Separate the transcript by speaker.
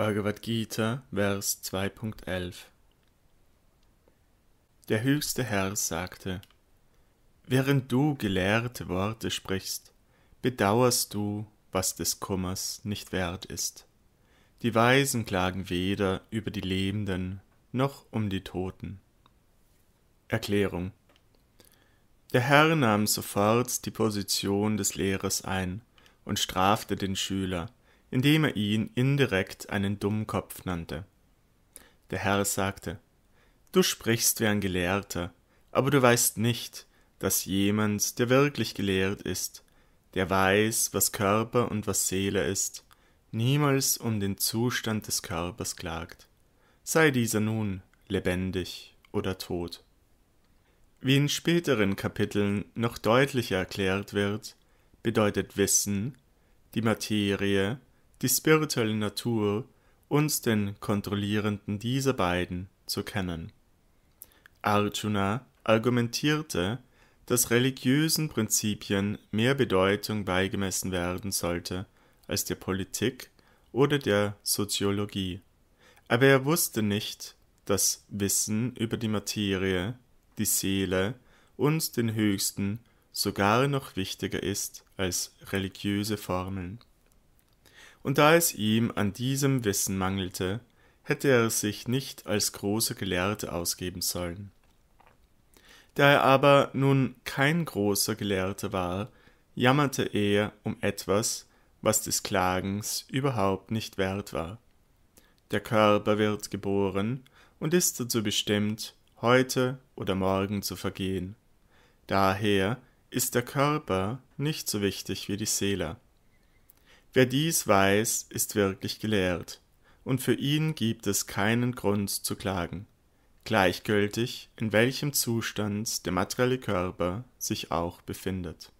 Speaker 1: Bhagavad Gita, Vers 2.11 Der höchste Herr sagte, Während du gelehrte Worte sprichst, bedauerst du, was des Kummers nicht wert ist. Die Weisen klagen weder über die Lebenden noch um die Toten. Erklärung Der Herr nahm sofort die Position des Lehrers ein und strafte den Schüler – indem er ihn indirekt einen Dummkopf nannte. Der Herr sagte, Du sprichst wie ein Gelehrter, aber du weißt nicht, dass jemand, der wirklich gelehrt ist, der weiß, was Körper und was Seele ist, niemals um den Zustand des Körpers klagt, sei dieser nun lebendig oder tot. Wie in späteren Kapiteln noch deutlicher erklärt wird, bedeutet Wissen die Materie, die spirituelle Natur und den Kontrollierenden dieser beiden zu kennen. Arjuna argumentierte, dass religiösen Prinzipien mehr Bedeutung beigemessen werden sollte als der Politik oder der Soziologie. Aber er wusste nicht, dass Wissen über die Materie, die Seele und den Höchsten sogar noch wichtiger ist als religiöse Formeln und da es ihm an diesem Wissen mangelte, hätte er sich nicht als großer Gelehrte ausgeben sollen. Da er aber nun kein großer Gelehrter war, jammerte er um etwas, was des Klagens überhaupt nicht wert war. Der Körper wird geboren und ist dazu bestimmt, heute oder morgen zu vergehen. Daher ist der Körper nicht so wichtig wie die Seele. Wer dies weiß, ist wirklich gelehrt, und für ihn gibt es keinen Grund zu klagen, gleichgültig in welchem Zustand der materielle Körper sich auch befindet